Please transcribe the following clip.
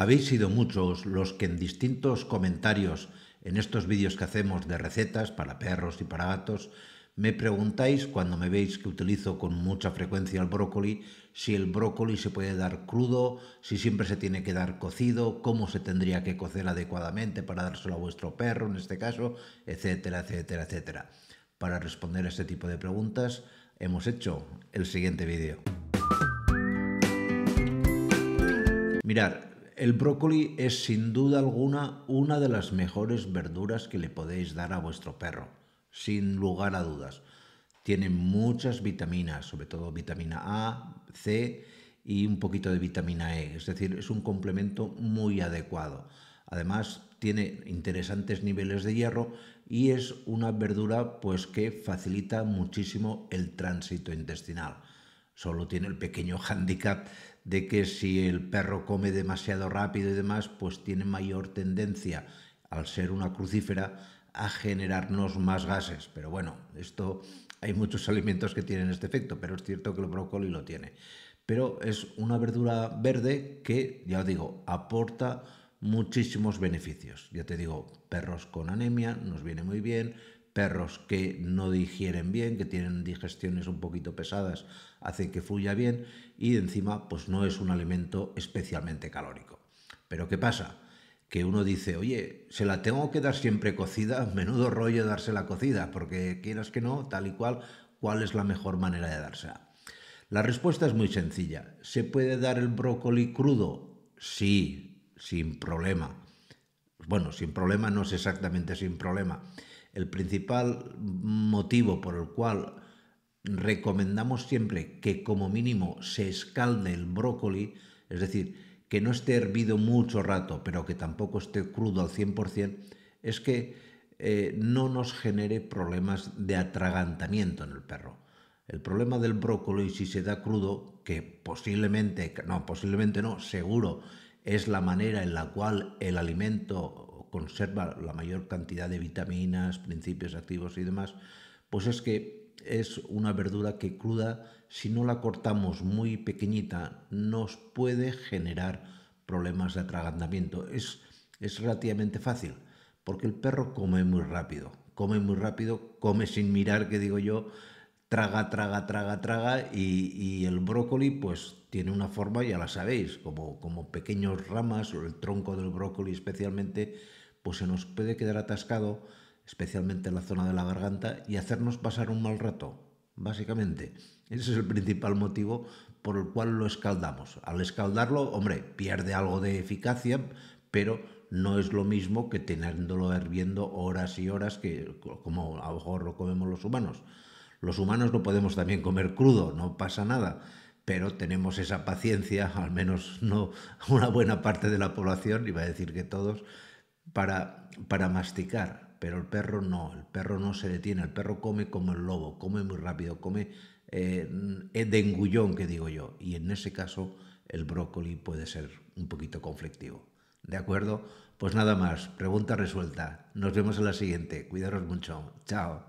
Habéis sido muchos los que en distintos comentarios en estos vídeos que hacemos de recetas para perros y para gatos, me preguntáis cuando me veis que utilizo con mucha frecuencia el brócoli, si el brócoli se puede dar crudo, si siempre se tiene que dar cocido, cómo se tendría que cocer adecuadamente para dárselo a vuestro perro en este caso, etcétera, etcétera, etcétera. Para responder a este tipo de preguntas hemos hecho el siguiente vídeo. Mirar, el brócoli es sin duda alguna una de las mejores verduras que le podéis dar a vuestro perro, sin lugar a dudas. Tiene muchas vitaminas, sobre todo vitamina A, C y un poquito de vitamina E, es decir, es un complemento muy adecuado. Además, tiene interesantes niveles de hierro y es una verdura pues que facilita muchísimo el tránsito intestinal. Solo tiene el pequeño hándicap de que si el perro come demasiado rápido y demás, pues tiene mayor tendencia, al ser una crucífera, a generarnos más gases. Pero bueno, esto hay muchos alimentos que tienen este efecto, pero es cierto que el brócoli lo tiene. Pero es una verdura verde que, ya os digo, aporta muchísimos beneficios. Ya te digo, perros con anemia nos viene muy bien, perros que no digieren bien, que tienen digestiones un poquito pesadas, hace que fluya bien y encima pues no es un alimento especialmente calórico. Pero ¿qué pasa? Que uno dice, oye, se la tengo que dar siempre cocida, menudo rollo dársela cocida, porque quieras que no, tal y cual, ¿cuál es la mejor manera de dársela? La respuesta es muy sencilla. ¿Se puede dar el brócoli crudo? Sí, sin problema. Bueno, sin problema no es exactamente sin problema, el principal motivo por el cual recomendamos siempre que como mínimo se escalde el brócoli, es decir, que no esté hervido mucho rato, pero que tampoco esté crudo al 100%, es que eh, no nos genere problemas de atragantamiento en el perro. El problema del brócoli, si se da crudo, que posiblemente, no, posiblemente no, seguro, es la manera en la cual el alimento conserva la mayor cantidad de vitaminas, principios activos y demás, pues es que es una verdura que cruda, si no la cortamos muy pequeñita, nos puede generar problemas de atragantamiento. Es, es relativamente fácil, porque el perro come muy rápido, come muy rápido, come sin mirar, que digo yo, traga, traga, traga, traga y, el brócoli pues tiene una forma, ya la sabéis, como, como pequeños ramas o el tronco del brócoli especialmente, pues se nos puede quedar atascado, especialmente en la zona de la garganta, y hacernos pasar un mal rato, básicamente. Ese es el principal motivo por el cual lo escaldamos. Al escaldarlo, hombre, pierde algo de eficacia, pero no es lo mismo que teniéndolo hirviendo horas y horas que como a lo mejor lo comemos los humanos. Los humanos no podemos también comer crudo, no pasa nada, pero tenemos esa paciencia, al menos no una buena parte de la población, iba a decir que todos, para, para masticar. Pero el perro no, el perro no se detiene, el perro come como el lobo, come muy rápido, come eh, de engullón, que digo yo. Y en ese caso el brócoli puede ser un poquito conflictivo. ¿De acuerdo? Pues nada más, pregunta resuelta. Nos vemos en la siguiente. Cuidaros mucho. Chao.